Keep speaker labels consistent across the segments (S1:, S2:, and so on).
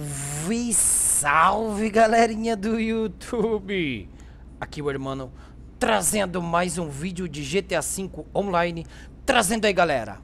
S1: Salve, salve galerinha do YouTube! Aqui o irmão trazendo mais um vídeo de GTA V Online, trazendo aí galera,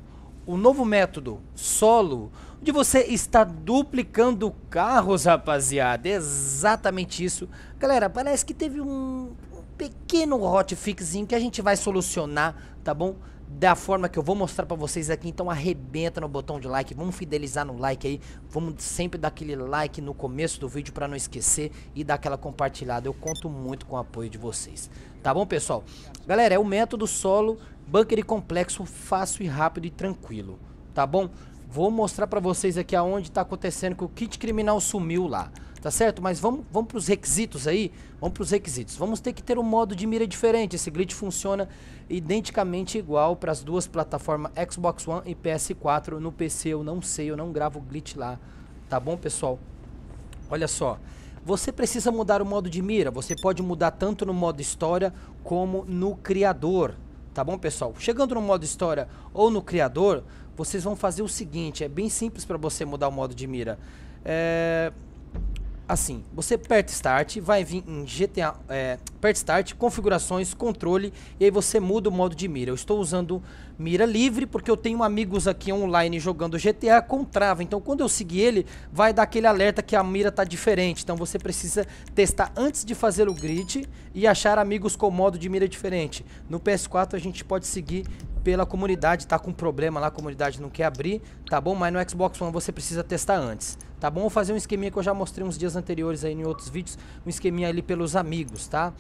S1: o novo método solo, de você está duplicando carros rapaziada, exatamente isso. Galera, parece que teve um pequeno hotfixzinho que a gente vai solucionar, tá bom? da forma que eu vou mostrar para vocês aqui. Então arrebenta no botão de like, vamos fidelizar no like aí, vamos sempre dar aquele like no começo do vídeo para não esquecer e dar aquela compartilhada. Eu conto muito com o apoio de vocês. Tá bom, pessoal? Galera, é o método solo, bunker e complexo, fácil e rápido e tranquilo, tá bom? Vou mostrar para vocês aqui aonde tá acontecendo que o kit criminal sumiu lá tá certo? Mas vamos, vamos para os requisitos aí, vamos para os requisitos. Vamos ter que ter um modo de mira diferente. Esse glitch funciona identicamente igual para as duas plataformas Xbox One e PS4. No PC eu não sei, eu não gravo glitch lá, tá bom, pessoal? Olha só, você precisa mudar o modo de mira. Você pode mudar tanto no modo história como no criador, tá bom, pessoal? Chegando no modo história ou no criador, vocês vão fazer o seguinte, é bem simples para você mudar o modo de mira. É, assim, você aperta Start, vai vir em GTA, é, aperta Start, configurações, controle, e aí você muda o modo de mira. Eu estou usando mira livre, porque eu tenho amigos aqui online jogando GTA com trava, então quando eu seguir ele, vai dar aquele alerta que a mira tá diferente, então você precisa testar antes de fazer o grid e achar amigos com modo de mira diferente. No PS4 a gente pode seguir pela comunidade, tá com problema lá, a comunidade não quer abrir, tá bom? Mas no Xbox One você precisa testar antes, tá bom? Vou fazer um esqueminha que eu já mostrei uns dias anteriores aí em outros vídeos, um esqueminha ali pelos amigos, tá?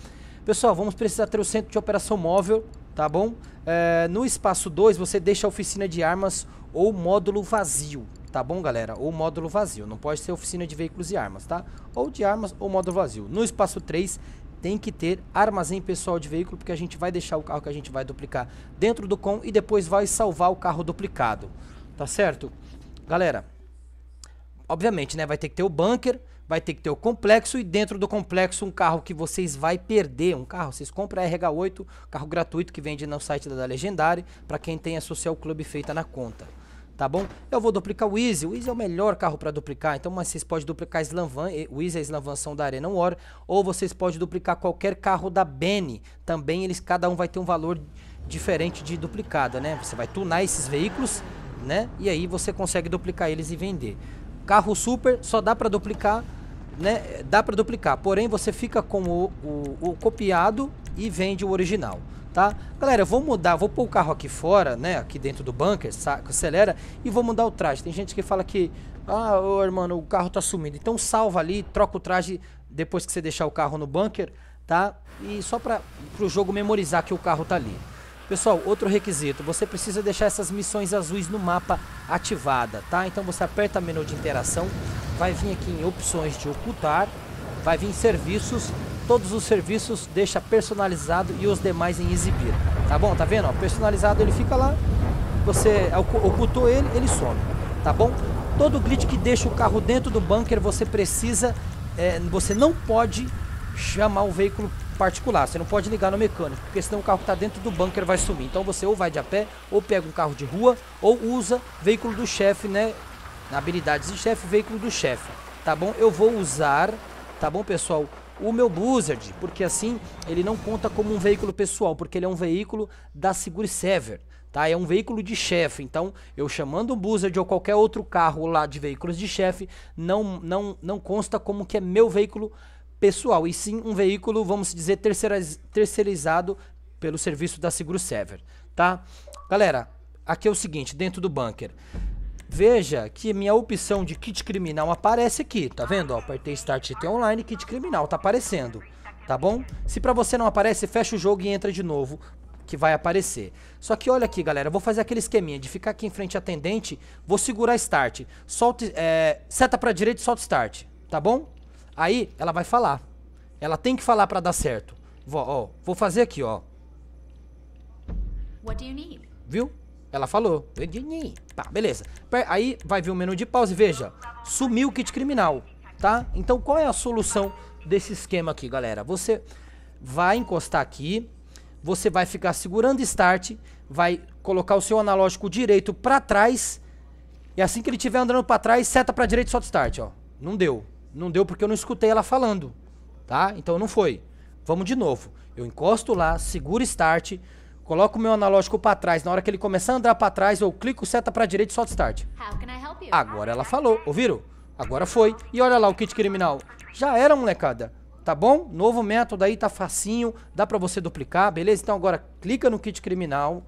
S1: Pessoal, vamos precisar ter o centro de operação móvel, tá bom? É, no espaço 2 você deixa a oficina de armas ou módulo vazio, tá bom galera? Ou módulo vazio, não pode ser oficina de veículos e armas, tá? Ou de armas ou módulo vazio. No espaço 3 tem que ter armazém pessoal de veículo, porque a gente vai deixar o carro que a gente vai duplicar dentro do com e depois vai salvar o carro duplicado. Tá certo? Galera, obviamente, né? Vai ter que ter o bunker, vai ter que ter o complexo e dentro do complexo um carro que vocês vai perder, um carro, vocês compram a RH8, carro gratuito que vende no site da Legendary, para quem tem a Social Club feita na conta tá bom? Eu vou duplicar o Easy, o Easy é o melhor carro para duplicar, então mas vocês podem duplicar Slanvan, eh, o Easy e a Slanvan são da Arena War, ou vocês podem duplicar qualquer carro da Bene, também eles, cada um vai ter um valor diferente de duplicada, né? Você vai tunar esses veículos, né? E aí você consegue duplicar eles e vender. Carro super só dá para duplicar, né? Dá para duplicar, porém você fica com o, o, o copiado e vende o original, tá? Galera, eu vou mudar, vou pôr o carro aqui fora, né? Aqui dentro do bunker, saca, acelera e vou mudar o traje. Tem gente que fala que, ah, ô, mano, o carro tá sumindo. Então salva ali, troca o traje depois que você deixar o carro no bunker, tá? E só para o jogo memorizar que o carro tá ali. Pessoal, outro requisito, você precisa deixar essas missões azuis no mapa ativada, tá? Então você aperta menu de interação, vai vir aqui em opções de ocultar, vai vir em serviços todos os serviços, deixa personalizado e os demais em exibir. Tá bom? Tá vendo? O personalizado ele fica lá, você ocultou ele, ele some. Tá bom? Todo grid que deixa o carro dentro do bunker, você precisa, é, você não pode chamar o veículo particular. Você não pode ligar no mecânico, porque senão o carro que está dentro do bunker vai sumir. Então você ou vai de a pé, ou pega um carro de rua, ou usa veículo do chefe, né? Habilidades de chefe, veículo do chefe. Tá bom? Eu vou usar, tá bom, pessoal? o meu Buzzard, porque assim ele não conta como um veículo pessoal, porque ele é um veículo da Segure Sever, tá? É um veículo de chefe, então eu chamando o Buzzard ou qualquer outro carro lá de veículos de chefe, não, não, não consta como que é meu veículo pessoal, e sim um veículo, vamos dizer, terceirizado pelo serviço da Seguro Sever, tá? Galera, aqui é o seguinte, dentro do bunker, Veja que minha opção de kit criminal aparece aqui, tá vendo? Ó, apertei Start IT Online, kit criminal, tá aparecendo, tá bom? Se pra você não aparece, fecha o jogo e entra de novo, que vai aparecer. Só que olha aqui, galera, vou fazer aquele esqueminha de ficar aqui em frente à atendente, vou segurar Start, solta, é, seta pra direita e solta Start, tá bom? Aí ela vai falar, ela tem que falar pra dar certo. Vou, ó, vou fazer aqui, ó. Viu? Ela falou. Tá, beleza. Aí vai vir o menu de pausa e veja. Sumiu o kit criminal, tá? Então qual é a solução desse esquema aqui, galera? Você vai encostar aqui, você vai ficar segurando start, vai colocar o seu analógico direito para trás e assim que ele estiver andando para trás, seta para direita e solta start, ó. Não deu. Não deu porque eu não escutei ela falando, tá? Então não foi. Vamos de novo. Eu encosto lá, seguro start, Coloco o meu analógico para trás. Na hora que ele começar a andar para trás, eu clico seta para direita e solto start. Agora ela falou, ouviram? Agora foi. E olha lá o kit criminal. Já era, molecada. Tá bom? Novo método aí, tá facinho. Dá para você duplicar, beleza? Então agora clica no kit criminal.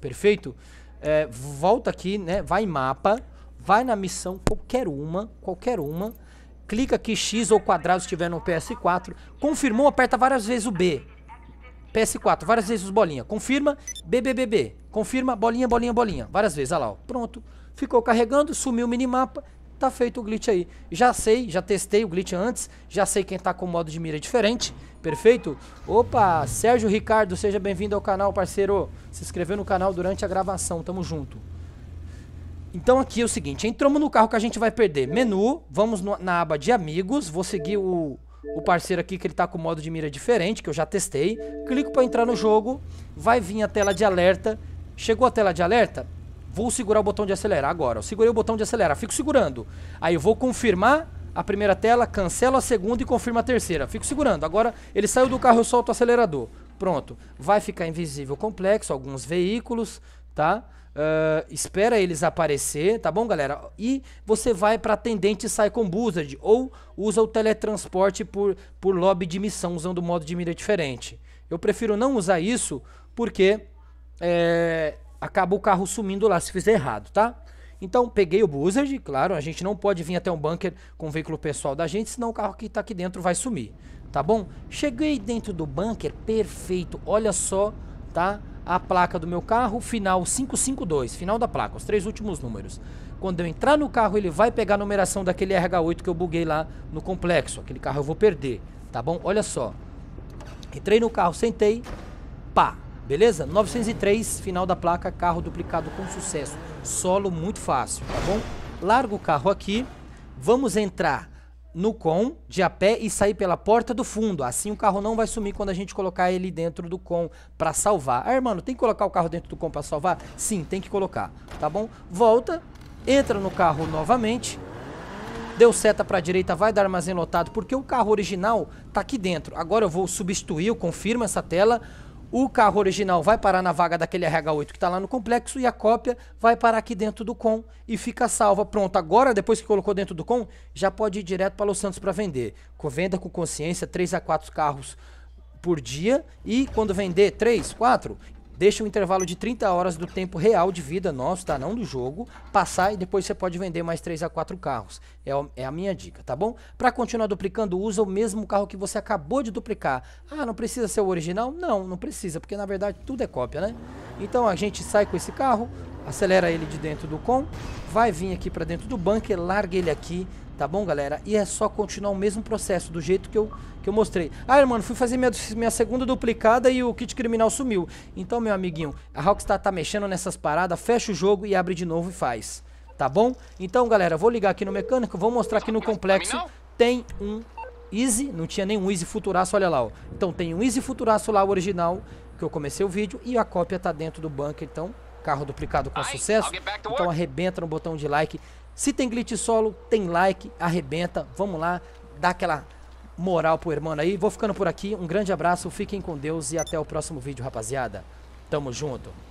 S1: Perfeito? É, volta aqui, né? Vai em mapa. Vai na missão, qualquer uma, qualquer uma. Clica aqui X ou quadrado se tiver no PS4. Confirmou, aperta várias vezes o B. PS4, várias vezes os bolinha. Confirma, BBBB. Confirma, bolinha, bolinha, bolinha. Várias vezes, olha lá, ó. Pronto. Ficou carregando, sumiu o minimapa, tá feito o glitch aí. Já sei, já testei o glitch antes, já sei quem tá com modo de mira diferente, perfeito? Opa, Sérgio Ricardo, seja bem-vindo ao canal, parceiro. Se inscreveu no canal durante a gravação, tamo junto. Então aqui é o seguinte, entramos no carro que a gente vai perder. Menu, vamos no, na aba de amigos, vou seguir o o parceiro aqui que ele tá com modo de mira diferente, que eu já testei. Clico para entrar no jogo, vai vir a tela de alerta. Chegou a tela de alerta? Vou segurar o botão de acelerar agora. Eu segurei o botão de acelerar, fico segurando. Aí eu vou confirmar a primeira tela, cancelo a segunda e confirmo a terceira. Fico segurando. Agora ele saiu do carro, eu solto o acelerador. Pronto. Vai ficar invisível complexo, alguns veículos, tá? Uh, espera eles aparecer, tá bom, galera? E você vai para atendente e sai com Buzzard, ou usa o teletransporte por, por lobby de missão, usando modo de mira diferente. Eu prefiro não usar isso, porque é, acaba o carro sumindo lá se fizer errado, tá? Então, peguei o Buzzard, claro, a gente não pode vir até um bunker com o veículo pessoal da gente, senão o carro que tá aqui dentro vai sumir, tá bom? Cheguei dentro do bunker, perfeito, olha só, Tá? a placa do meu carro, final 552, final da placa, os três últimos números. Quando eu entrar no carro, ele vai pegar a numeração daquele RH8 que eu buguei lá no complexo. Aquele carro eu vou perder, tá bom? Olha só. Entrei no carro, sentei, pá, beleza? 903, final da placa, carro duplicado com sucesso. Solo muito fácil, tá bom? Largo o carro aqui, vamos entrar no com de a pé e sair pela porta do fundo. Assim o carro não vai sumir quando a gente colocar ele dentro do com para salvar. Ah, mano, tem que colocar o carro dentro do com para salvar? Sim, tem que colocar, tá bom? Volta, entra no carro novamente. Deu seta para a direita, vai dar armazém lotado, porque o carro original tá aqui dentro. Agora eu vou substituir, eu confirmo essa tela o carro original vai parar na vaga daquele RH8 que está lá no complexo e a cópia vai parar aqui dentro do com e fica salva. Pronto, agora depois que colocou dentro do com, já pode ir direto para Los Santos para vender. Venda com consciência, 3 a 4 carros por dia e quando vender 3, 4, Deixa um intervalo de 30 horas do tempo real de vida nosso, tá? Não do jogo. Passar e depois você pode vender mais 3 a 4 carros. É, é a minha dica, tá bom? Para continuar duplicando, usa o mesmo carro que você acabou de duplicar. Ah, não precisa ser o original? Não, não precisa, porque na verdade tudo é cópia, né? Então a gente sai com esse carro, acelera ele de dentro do com, vai vir aqui para dentro do bunker, larga ele aqui, Tá bom, galera? E é só continuar o mesmo processo, do jeito que eu, que eu mostrei. Ah, mano, fui fazer minha, minha segunda duplicada e o kit criminal sumiu. Então, meu amiguinho, a Rockstar tá mexendo nessas paradas, fecha o jogo e abre de novo e faz. Tá bom? Então, galera, vou ligar aqui no mecânico, vou mostrar aqui no complexo. Tem um Easy, não tinha nenhum Easy Futuraço, olha lá, ó. Então tem um Easy Futuraço lá, o original, que eu comecei o vídeo, e a cópia tá dentro do bunker, então carro duplicado com sucesso. Então arrebenta no botão de like, se tem glitch solo, tem like, arrebenta. Vamos lá, dá aquela moral pro irmão aí. Vou ficando por aqui. Um grande abraço, fiquem com Deus e até o próximo vídeo, rapaziada. Tamo junto.